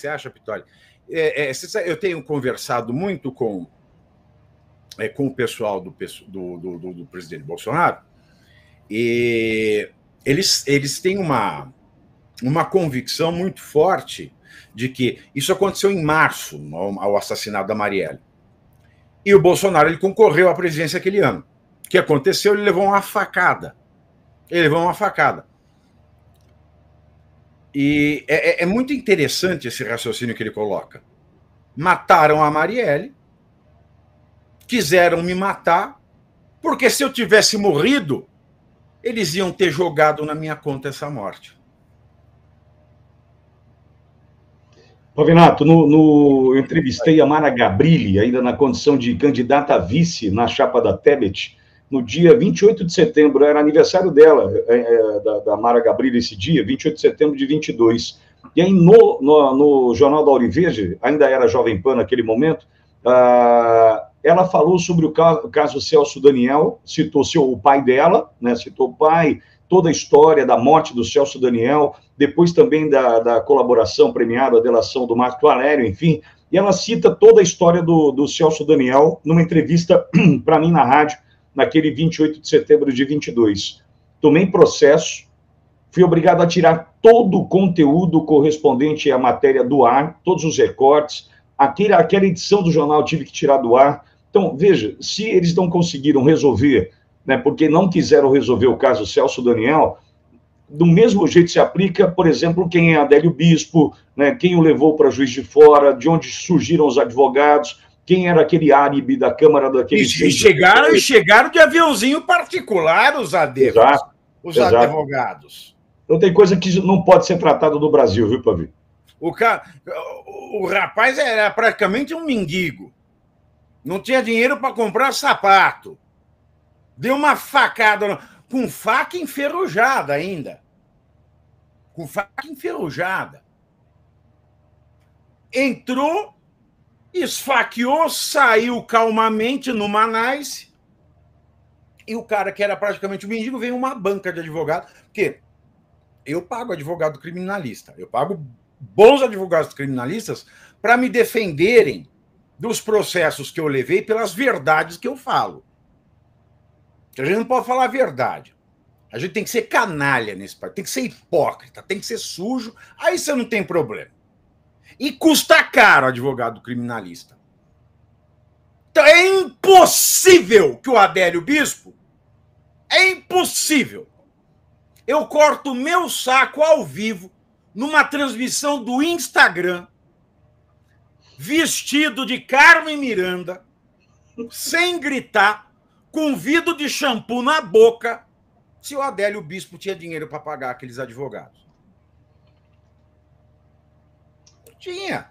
você acha, Pitoli? É, é, eu tenho conversado muito com, é, com o pessoal do, do, do, do, presidente Bolsonaro e eles, eles têm uma, uma convicção muito forte de que isso aconteceu em março, ao, ao assassinato da Marielle. E o Bolsonaro ele concorreu à presidência aquele ano. O que aconteceu? Ele levou uma facada. Ele levou uma facada. E é, é, é, muito interessante esse raciocínio que ele coloca. Mataram a Marielle, quiseram me matar, porque se eu tivesse morrido, eles iam ter jogado na minha conta essa morte. Pavinato, no, no, eu entrevistei a Mara Gabrilli, ainda na condição de candidata a vice na chapa da Tebet, no dia 28 de setembro, era aniversário dela, é, é da, da, Mara Gabriela esse dia, 28 de setembro de 22. E aí, no, no, no Jornal da Auriverde, ainda era Jovem Pan naquele momento, ah, ela falou sobre o caso, o caso Celso Daniel, citou seu, o pai dela, né, citou o pai, toda a história da morte do Celso Daniel, depois também da, da colaboração premiada, a delação do Marco Valério, enfim, e ela cita toda a história do, do Celso Daniel numa entrevista para mim na rádio, naquele 28 de setembro de 22. Tomei processo, fui obrigado a tirar todo o conteúdo correspondente à matéria do ar, todos os recortes, aquele, aquela edição do jornal tive que tirar do ar. Então, veja, se eles não conseguiram resolver, né, porque não quiseram resolver o caso Celso Daniel, do mesmo jeito se aplica, por exemplo, quem é Adélio Bispo, né, quem o levou para juiz de fora, de onde surgiram os advogados quem era aquele árabe da Câmara daquele. E, chegaram, e chegaram de aviãozinho particular os adeus, os exato. advogados. Então tem coisa que não pode ser tratada no Brasil, viu, Pavi? O, ca... o rapaz era praticamente um mendigo. Não tinha dinheiro para comprar sapato. Deu uma facada, com faca enferrujada ainda. Com faca enferrujada. Entrou esfaqueou, saiu calmamente no Manais. E o cara que era praticamente o mendigo veio uma banca de advogado, porque eu pago advogado criminalista, eu pago bons advogados criminalistas para me defenderem dos processos que eu levei pelas verdades que eu falo. A gente não pode falar a verdade. A gente tem que ser canalha nesse país, tem que ser hipócrita, tem que ser sujo. Aí você não tem problema. E custa caro, advogado criminalista. Então, é impossível que o Adélio Bispo. É impossível. Eu corto meu saco ao vivo numa transmissão do Instagram, vestido de Carmen Miranda, sem gritar, com vidro de shampoo na boca, se o Adélio Bispo tinha dinheiro para pagar aqueles advogados. Tinha.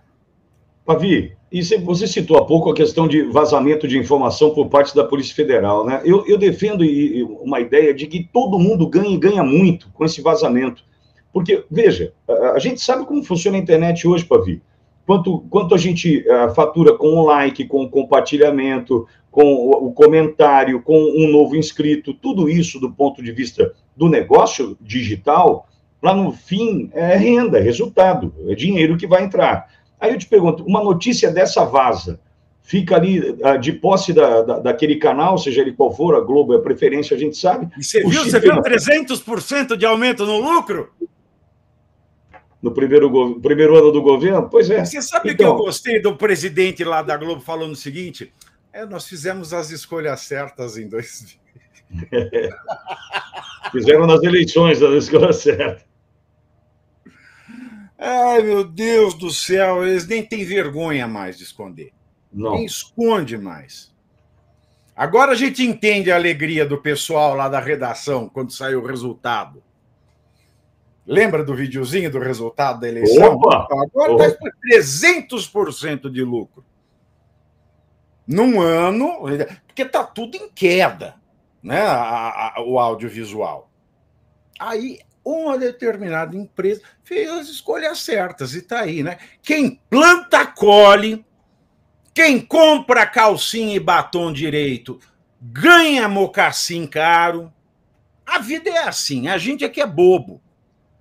Pavi, e você citou há pouco a questão de vazamento de informação por parte da Polícia Federal, né? Eu, eu defendo uma ideia de que todo mundo ganha e ganha muito com esse vazamento. Porque, veja, a gente sabe como funciona a internet hoje, Pavi. Quanto, quanto a gente uh, fatura com o like, com o compartilhamento, com o, o comentário, com um novo inscrito, tudo isso do ponto de vista do negócio digital lá no fim é renda, é resultado, é dinheiro que vai entrar. Aí eu te pergunto, uma notícia dessa vaza, fica ali ah, de posse da, da, daquele canal, seja ele qual for, a Globo é a preferência, a gente sabe. E você viu, você viu 300% é de aumento no lucro? No primeiro, go... primeiro ano do governo? Pois é. Você sabe então... que eu gostei do presidente lá da Globo falando o seguinte? É, nós fizemos as escolhas certas em 2000. É. Fizeram nas eleições as escolhas certas. Ai, meu Deus do céu, eles nem têm vergonha mais de esconder. Não. Nem esconde mais. Agora a gente entende a alegria do pessoal lá da redação quando saiu o resultado. Lembra do videozinho do resultado da eleição? Opa! Agora está com 300% de lucro. Num ano, porque está tudo em queda, né? A, a, o audiovisual. Aí uma determinada empresa fez as escolhas certas e está aí, né? Quem planta, colhe. Quem compra calcinha e batom direito ganha mocassim caro. A vida é assim, a gente é que é bobo.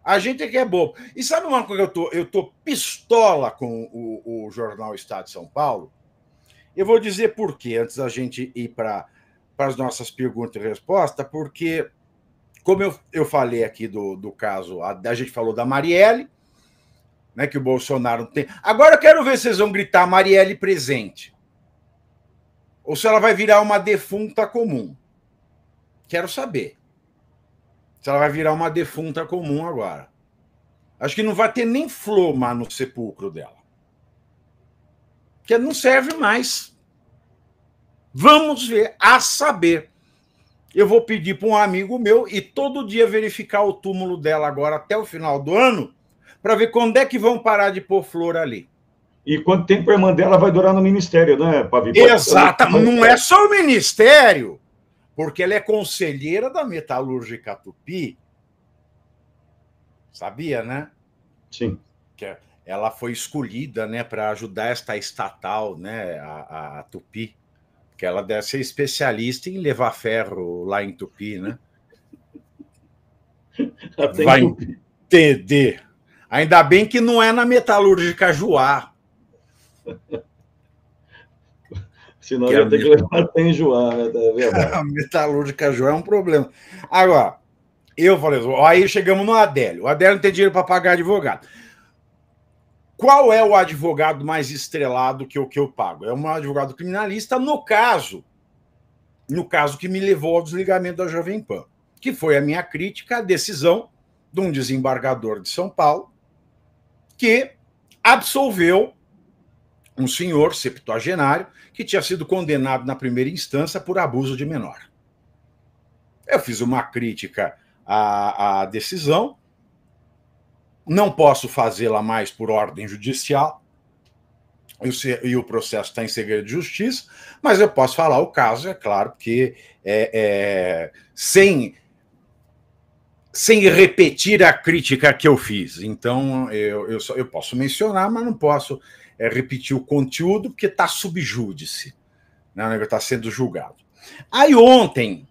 A gente é que é bobo. E sabe uma coisa eu tô, eu tô pistola com o, o jornal Estado de São Paulo? Eu vou dizer por quê, antes da gente ir para as nossas perguntas e respostas, porque como eu, eu falei aqui do, do caso, a, a gente falou da Marielle, né, que o Bolsonaro tem. Agora eu quero ver se vocês vão gritar Marielle presente. Ou se ela vai virar uma defunta comum. Quero saber. Se ela vai virar uma defunta comum agora. Acho que não vai ter nem floma mais no sepulcro dela. Porque não serve mais. Vamos ver, a saber eu vou pedir para um amigo meu e todo dia verificar o túmulo dela agora até o final do ano, para ver quando é que vão parar de pôr flor ali. E quanto tempo a irmã dela vai durar no ministério, né, Pavi? Exato, não é só o ministério, porque ela é conselheira da Metalúrgica Tupi. Sabia, né? Sim. Que é, ela foi escolhida, né, para ajudar esta estatal, né, a, a Tupi. Que ela deve ser especialista em levar ferro lá em Tupi, né? Vai entender. Ainda bem que não é na metalúrgica Juá. Senão é ia ter que levar até enjoar, né? É, é a metalúrgica Juá é um problema. Agora, eu falei, aí chegamos no Adélio. O Adélio não tem dinheiro para pagar advogado. Qual é o advogado mais estrelado que eu, que eu pago? É um advogado criminalista, no caso, no caso que me levou ao desligamento da Jovem Pan, que foi a minha crítica à decisão de um desembargador de São Paulo que absolveu um senhor septuagenário que tinha sido condenado na primeira instância por abuso de menor. Eu fiz uma crítica à, à decisão não posso fazê-la mais por ordem judicial, e o processo está em segredo de justiça, mas eu posso falar o caso, é claro, porque é, é, sem, sem repetir a crítica que eu fiz. Então, eu, eu, só, eu posso mencionar, mas não posso é, repetir o conteúdo, porque está subjúdice, né, está sendo julgado. Aí ontem,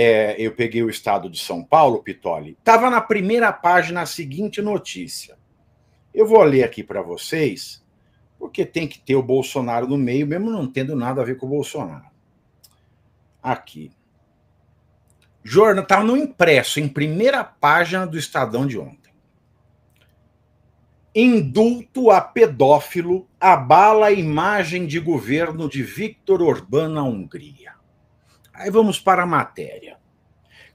é, eu peguei o estado de São Paulo, Pitoli, estava na primeira página a seguinte notícia. Eu vou ler aqui para vocês, porque tem que ter o Bolsonaro no meio, mesmo não tendo nada a ver com o Bolsonaro. Aqui. Jornal estava no impresso, em primeira página do Estadão de ontem. Indulto a pedófilo abala a imagem de governo de Viktor Orbán na Hungria. Aí vamos para a matéria.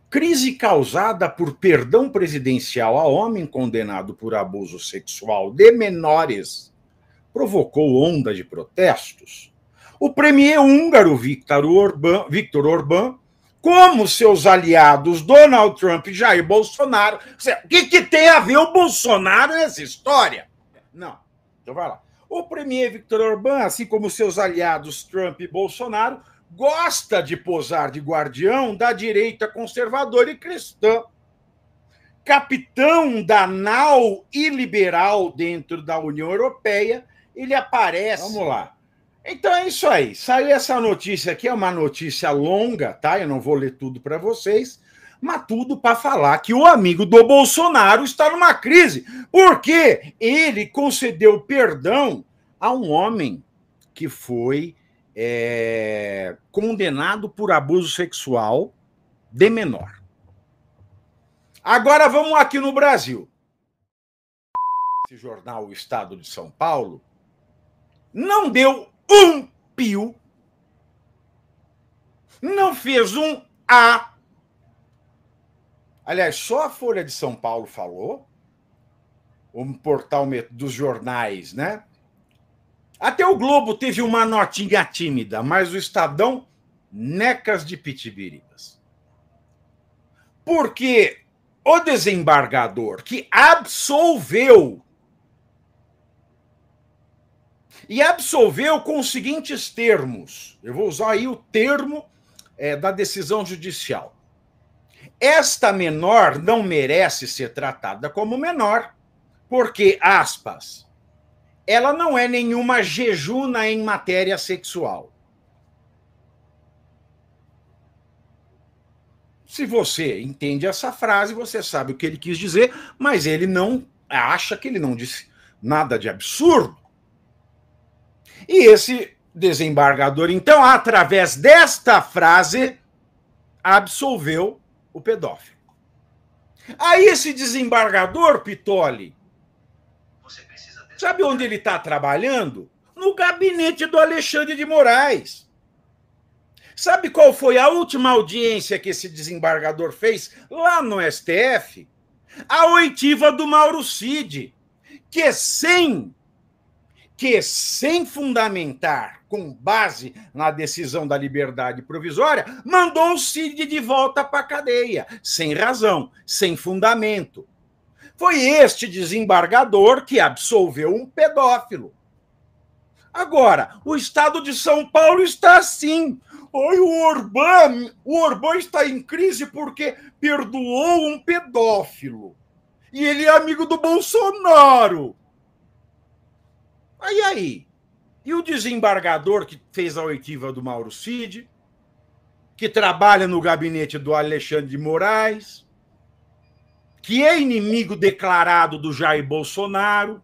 Crise causada por perdão presidencial a homem condenado por abuso sexual de menores provocou onda de protestos. O premier húngaro Viktor Orbán, Orbán como seus aliados Donald Trump e Jair Bolsonaro. O que, que tem a ver o Bolsonaro nessa história? Não. Então vai lá. O premier Viktor Orbán, assim como seus aliados Trump e Bolsonaro, gosta de posar de guardião da direita conservadora e cristã, capitão da e liberal dentro da União Europeia, ele aparece. Vamos lá. Então é isso aí. Saiu essa notícia aqui, é uma notícia longa, tá? Eu não vou ler tudo para vocês, mas tudo para falar que o amigo do Bolsonaro está numa crise, porque ele concedeu perdão a um homem que foi é, condenado por abuso sexual de menor. Agora vamos aqui no Brasil. Esse jornal, o Estado de São Paulo, não deu um pio, não fez um A. Aliás, só a Folha de São Paulo falou, o portal dos jornais, né? Até o Globo teve uma notinha tímida, mas o Estadão, necas de pitibiribas. Porque o desembargador que absolveu e absolveu com os seguintes termos. Eu vou usar aí o termo é, da decisão judicial. Esta menor não merece ser tratada como menor, porque, aspas, ela não é nenhuma jejuna em matéria sexual. Se você entende essa frase, você sabe o que ele quis dizer, mas ele não acha que ele não disse nada de absurdo. E esse desembargador, então, através desta frase, absolveu o pedófilo. Aí esse desembargador, Pitoli, Sabe onde ele está trabalhando? No gabinete do Alexandre de Moraes. Sabe qual foi a última audiência que esse desembargador fez lá no STF? A oitiva do Mauro Cid, que sem que sem fundamentar, com base na decisão da liberdade provisória, mandou o Cid de volta para a cadeia, sem razão, sem fundamento. Foi este desembargador que absolveu um pedófilo. Agora, o estado de São Paulo está assim. Oi, o Orbán, o Orbán está em crise porque perdoou um pedófilo. E ele é amigo do Bolsonaro. Aí aí. E o desembargador que fez a oitiva do Mauro Cid, que trabalha no gabinete do Alexandre de Moraes, que é inimigo declarado do Jair Bolsonaro.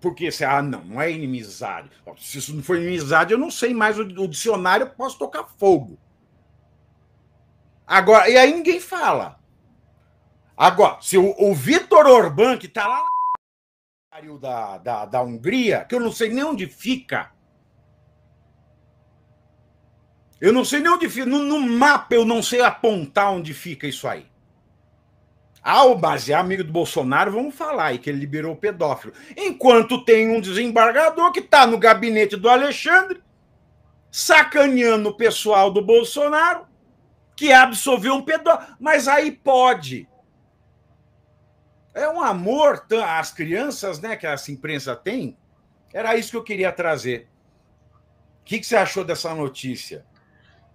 Porque você, ah, não, não é inimizade. Se isso não for inimizade, eu não sei mais o, o dicionário, eu posso tocar fogo. Agora, e aí ninguém fala. Agora, se o, o Vitor Orbán, que está lá no da, da, da Hungria, que eu não sei nem onde fica, eu não sei nem onde fica. No, no, mapa eu não sei apontar onde fica isso aí. Ao ah, basear amigo do Bolsonaro, vamos falar aí que ele liberou o pedófilo. Enquanto tem um desembargador que está no gabinete do Alexandre, sacaneando o pessoal do Bolsonaro, que absolveu um pedófilo. Mas aí pode. É um amor às crianças, né, que essa imprensa tem. Era isso que eu queria trazer. O que, que você achou dessa notícia?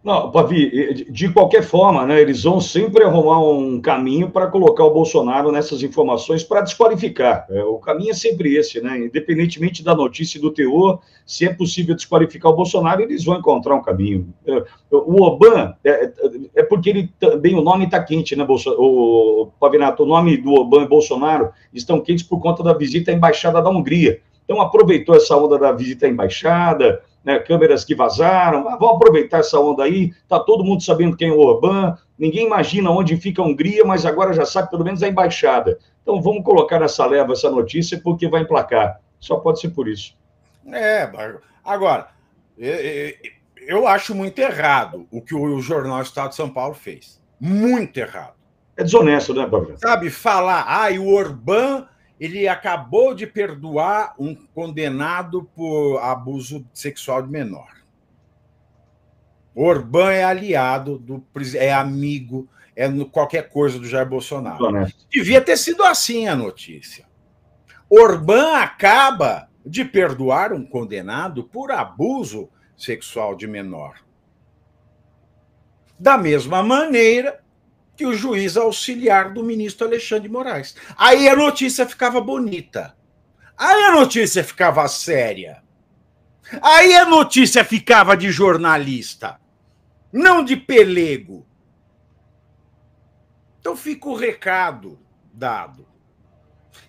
Não, Pavi, de qualquer forma, né, eles vão sempre arrumar um caminho para colocar o Bolsonaro nessas informações para desqualificar. É, o caminho é sempre esse, né? Independentemente da notícia e do teor, se é possível desqualificar o Bolsonaro, eles vão encontrar um caminho. É, o Oban, é, é, é porque ele também o nome está quente, né, Bolsonaro? O, Pavinato, o nome do Oban e Bolsonaro estão quentes por conta da visita à embaixada da Hungria. Então aproveitou essa onda da visita à embaixada né, câmeras que vazaram, ah, vamos aproveitar essa onda aí, tá todo mundo sabendo quem é o Orbán, ninguém imagina onde fica a Hungria, mas agora já sabe pelo menos a embaixada. Então vamos colocar nessa leva essa notícia porque vai emplacar. Só pode ser por isso. É, agora, eu acho muito errado o que o jornal Estado de São Paulo fez. Muito errado. É desonesto, né, Bárbara? Sabe, falar, ah, e o Orbán ele acabou de perdoar um condenado por abuso sexual de menor. Orbán é aliado, do, é amigo, é no qualquer coisa do Jair Bolsonaro. Né? Devia ter sido assim a notícia. Orbán acaba de perdoar um condenado por abuso sexual de menor. Da mesma maneira, que o juiz auxiliar do ministro Alexandre Moraes. Aí a notícia ficava bonita. Aí a notícia ficava séria. Aí a notícia ficava de jornalista, não de pelego. Então fica o recado dado.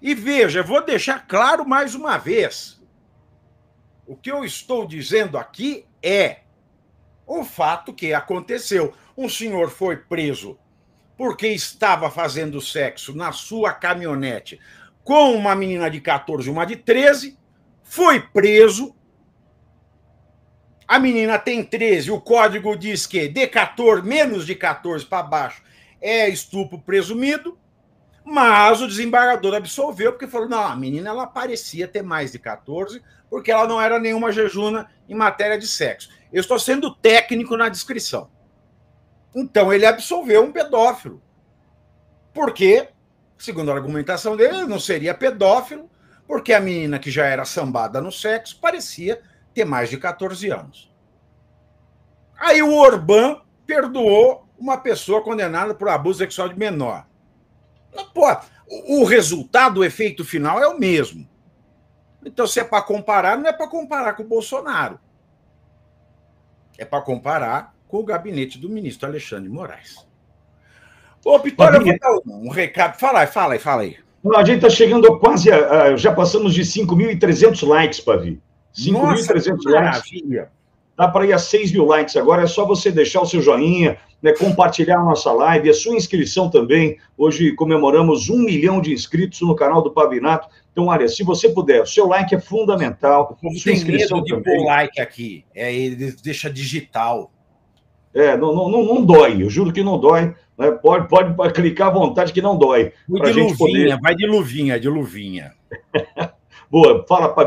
E veja, vou deixar claro mais uma vez. O que eu estou dizendo aqui é o fato que aconteceu. Um senhor foi preso porque estava fazendo sexo na sua caminhonete com uma menina de 14 e uma de 13, foi preso. A menina tem 13, o código diz que de 14, menos de 14 para baixo é estupro presumido, mas o desembargador absolveu, porque falou: não, a menina ela parecia ter mais de 14, porque ela não era nenhuma jejuna em matéria de sexo. Eu estou sendo técnico na descrição. Então ele absolveu um pedófilo. Porque, segundo a argumentação dele, ele não seria pedófilo, porque a menina que já era sambada no sexo parecia ter mais de 14 anos. Aí o Orbán perdoou uma pessoa condenada por abuso sexual de menor. Pô, O resultado, o efeito final é o mesmo. Então, se é para comparar, não é para comparar com o Bolsonaro. É para comparar com o gabinete do ministro Alexandre de Moraes. Ô, Vitória, eu vou dar um recado. Fala aí, fala aí, fala aí. Não, a gente está chegando a quase. A, a, já passamos de 5.300 likes, Pavi. 5.300 likes. Dá para ir a 6 mil likes agora. É só você deixar o seu joinha, né, compartilhar a nossa live, a sua inscrição também. Hoje comemoramos um milhão de inscritos no canal do Pavinato. Então, olha, se você puder, o seu like é fundamental. O tem medo de também. pôr like aqui. É, ele deixa digital. É, não, não, não, dói, eu juro que não dói. Né? Pode, pode clicar à vontade que não dói. Vai de luvinha, poder... vai de luvinha, de luvinha. Boa, fala, mim.